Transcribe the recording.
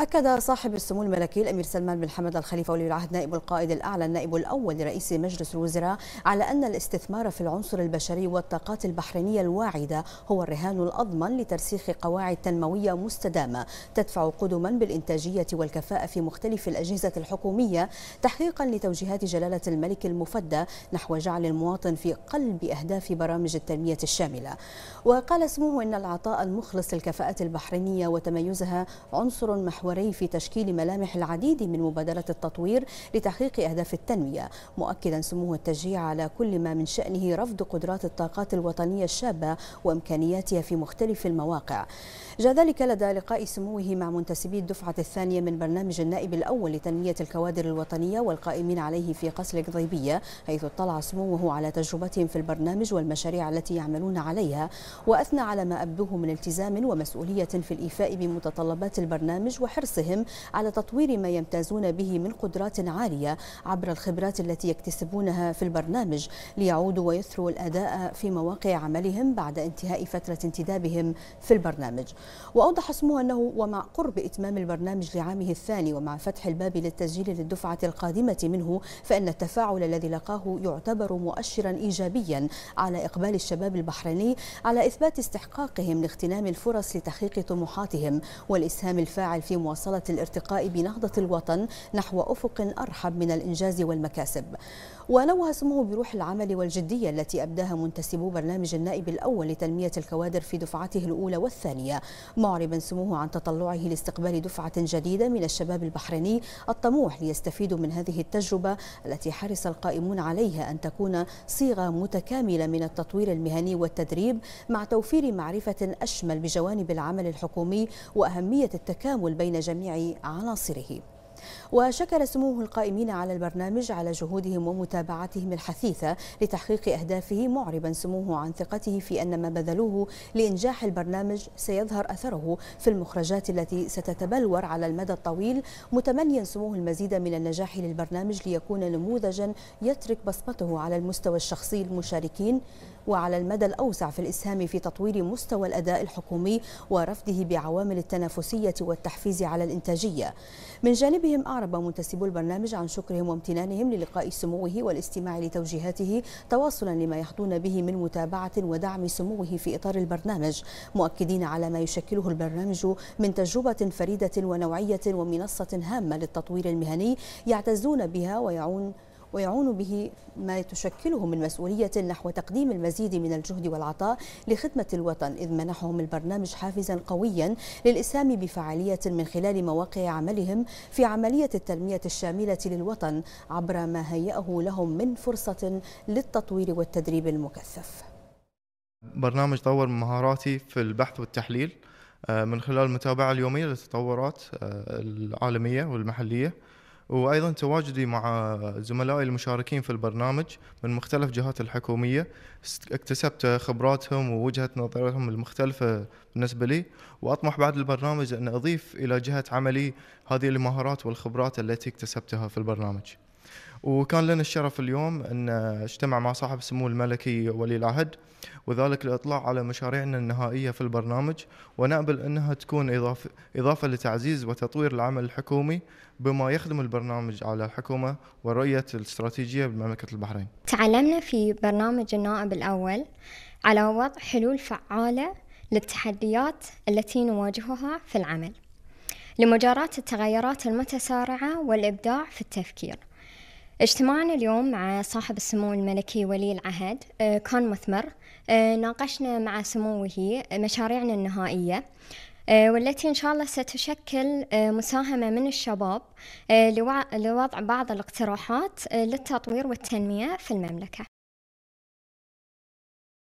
أكد صاحب السمو الملكي الأمير سلمان بن حمد الخليفة ولي العهد نائب القائد الأعلى النائب الأول لرئيس مجلس الوزراء على أن الاستثمار في العنصر البشري والطاقات البحرينية الواعدة هو الرهان الأضمن لترسيخ قواعد تنموية مستدامة تدفع قدما بالإنتاجية والكفاءة في مختلف الأجهزة الحكومية تحقيقا لتوجيهات جلالة الملك المفدى نحو جعل المواطن في قلب أهداف برامج التنمية الشاملة وقال سموه أن العطاء المخلص للكفاءات البحرينية وتميزها عنصر محوري المحوري في تشكيل ملامح العديد من مبادرات التطوير لتحقيق أهداف التنمية مؤكدا سموه التشجيع على كل ما من شأنه رفض قدرات الطاقات الوطنية الشابة وإمكانياتها في مختلف المواقع جاء ذلك لدى لقاء سموه مع منتسبي الدفعة الثانية من برنامج النائب الأول لتنمية الكوادر الوطنية والقائمين عليه في قصر القضيبية حيث اطلع سموه على تجربتهم في البرنامج والمشاريع التي يعملون عليها وأثنى على ما أبدوه من التزام ومسؤولية في الإيفاء بمتطلبات البرنامج وحرصهم على تطوير ما يمتازون به من قدرات عالية عبر الخبرات التي يكتسبونها في البرنامج ليعودوا ويثروا الأداء في مواقع عملهم بعد انتهاء فترة انتدابهم في البرنامج وأوضح سمو أنه ومع قرب إتمام البرنامج لعامه الثاني ومع فتح الباب للتسجيل للدفعة القادمة منه فإن التفاعل الذي لقاه يعتبر مؤشرا إيجابيا على إقبال الشباب البحريني على إثبات استحقاقهم لاغتنام الفرص لتحقيق طموحاتهم والإسهام الفاعل في لمواصلة الارتقاء بنهضة الوطن نحو أفق أرحب من الإنجاز والمكاسب ونوه سموه بروح العمل والجدية التي أبداها منتسبو برنامج النائب الأول لتنمية الكوادر في دفعته الأولى والثانية معربا سموه عن تطلعه لاستقبال دفعة جديدة من الشباب البحريني الطموح ليستفيدوا من هذه التجربة التي حرص القائمون عليها أن تكون صيغة متكاملة من التطوير المهني والتدريب مع توفير معرفة أشمل بجوانب العمل الحكومي وأهمية التكامل بين بين جميع عناصره وشكر سموه القائمين على البرنامج على جهودهم ومتابعتهم الحثيثة لتحقيق أهدافه معربا سموه عن ثقته في أن ما بذلوه لإنجاح البرنامج سيظهر أثره في المخرجات التي ستتبلور على المدى الطويل متمنيا سموه المزيد من النجاح للبرنامج ليكون نموذجا يترك بصمته على المستوى الشخصي للمشاركين وعلى المدى الأوسع في الإسهام في تطوير مستوى الأداء الحكومي ورفضه بعوامل التنافسية والتحفيز على الإنتاجية من جانبه كلامهم أعرب منتسبو البرنامج عن شكرهم وامتنانهم للقاء سموه والاستماع لتوجيهاته تواصلا لما يحظون به من متابعة ودعم سموه في إطار البرنامج مؤكدين على ما يشكله البرنامج من تجربة فريدة ونوعية ومنصة هامة للتطوير المهني يعتزون بها ويعون ويعون به ما تشكله من مسؤولية نحو تقديم المزيد من الجهد والعطاء لخدمة الوطن إذ منحهم البرنامج حافزا قويا للإسهام بفعالية من خلال مواقع عملهم في عملية التنمية الشاملة للوطن عبر ما هيأه لهم من فرصة للتطوير والتدريب المكثف برنامج طور مهاراتي في البحث والتحليل آه، من خلال المتابعة اليومية للتطورات آه، العالمية والمحلية وايضا تواجدي مع زملائي المشاركين في البرنامج من مختلف الجهات الحكوميه اكتسبت خبراتهم ووجهه نظرهم المختلفه بالنسبه لي واطمح بعد البرنامج ان اضيف الى جهه عملي هذه المهارات والخبرات التي اكتسبتها في البرنامج وكان لنا الشرف اليوم ان اجتمع مع صاحب سمو الملكي ولي العهد وذلك للاطلاع على مشاريعنا النهائيه في البرنامج ونامل انها تكون اضافه اضافه لتعزيز وتطوير العمل الحكومي بما يخدم البرنامج على الحكومه والرؤيه الاستراتيجيه بمملكه البحرين. تعلمنا في برنامج النائب الاول على وضع حلول فعاله للتحديات التي نواجهها في العمل. لمجاراة التغيرات المتسارعة والإبداع في التفكير اجتماعنا اليوم مع صاحب السمو الملكي ولي العهد آه، كان مثمر آه، ناقشنا مع سموه مشاريعنا النهائية آه، والتي إن شاء الله ستشكل مساهمة من الشباب لوضع بعض الاقتراحات للتطوير والتنمية في المملكة